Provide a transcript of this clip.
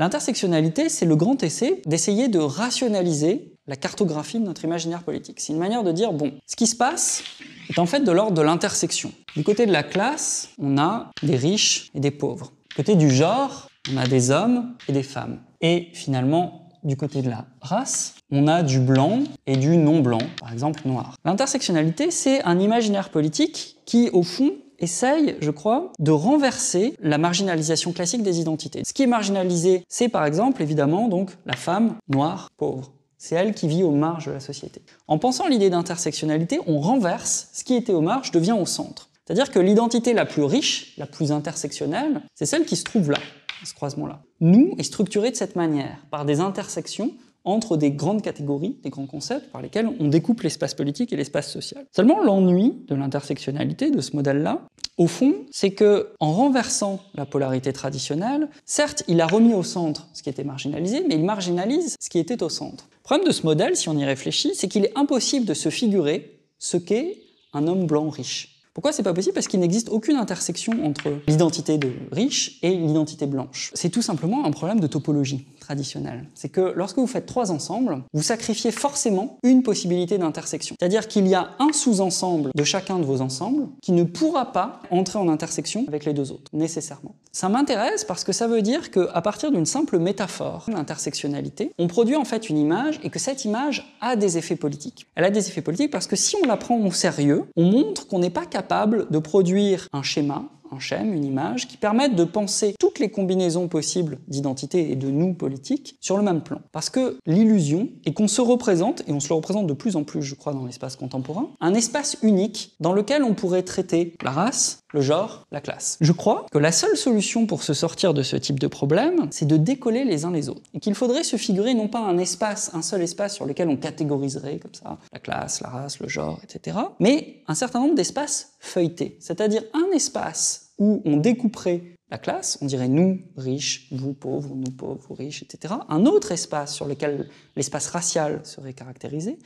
L'intersectionnalité, c'est le grand essai d'essayer de rationaliser la cartographie de notre imaginaire politique. C'est une manière de dire, bon, ce qui se passe est en fait de l'ordre de l'intersection. Du côté de la classe, on a des riches et des pauvres. Du côté du genre, on a des hommes et des femmes. Et finalement, du côté de la race, on a du blanc et du non-blanc, par exemple noir. L'intersectionnalité, c'est un imaginaire politique qui, au fond, essaye, je crois, de renverser la marginalisation classique des identités. Ce qui est marginalisé, c'est par exemple, évidemment, donc la femme noire pauvre. C'est elle qui vit aux marges de la société. En pensant l'idée d'intersectionnalité, on renverse ce qui était aux marges devient au centre. C'est-à-dire que l'identité la plus riche, la plus intersectionnelle, c'est celle qui se trouve là, à ce croisement-là. Nous est structurée de cette manière, par des intersections entre des grandes catégories, des grands concepts par lesquels on découpe l'espace politique et l'espace social. Seulement, l'ennui de l'intersectionnalité de ce modèle-là, au fond, c'est que en renversant la polarité traditionnelle, certes, il a remis au centre ce qui était marginalisé, mais il marginalise ce qui était au centre. Le problème de ce modèle, si on y réfléchit, c'est qu'il est impossible de se figurer ce qu'est un homme blanc riche. Pourquoi c'est pas possible Parce qu'il n'existe aucune intersection entre l'identité de riche et l'identité blanche. C'est tout simplement un problème de topologie traditionnelle. C'est que lorsque vous faites trois ensembles, vous sacrifiez forcément une possibilité d'intersection. C'est-à-dire qu'il y a un sous-ensemble de chacun de vos ensembles qui ne pourra pas entrer en intersection avec les deux autres, nécessairement. Ça m'intéresse parce que ça veut dire qu'à partir d'une simple métaphore, l'intersectionnalité, on produit en fait une image et que cette image a des effets politiques. Elle a des effets politiques parce que si on la prend au sérieux, on montre qu'on n'est pas capable de produire un schéma, un schème, une image, qui permette de penser toutes les combinaisons possibles d'identité et de nous politiques sur le même plan. Parce que l'illusion est qu'on se représente, et on se le représente de plus en plus, je crois, dans l'espace contemporain, un espace unique dans lequel on pourrait traiter la race, le genre, la classe. Je crois que la seule solution pour se sortir de ce type de problème, c'est de décoller les uns les autres. Et qu'il faudrait se figurer non pas un espace, un seul espace sur lequel on catégoriserait comme ça la classe, la race, le genre, etc., mais un certain nombre d'espaces feuilletés, c'est-à-dire un espace où on découperait la classe, on dirait nous riches, vous pauvres, nous pauvres, vous riches, etc. Un autre espace sur lequel l'espace racial serait caractérisé,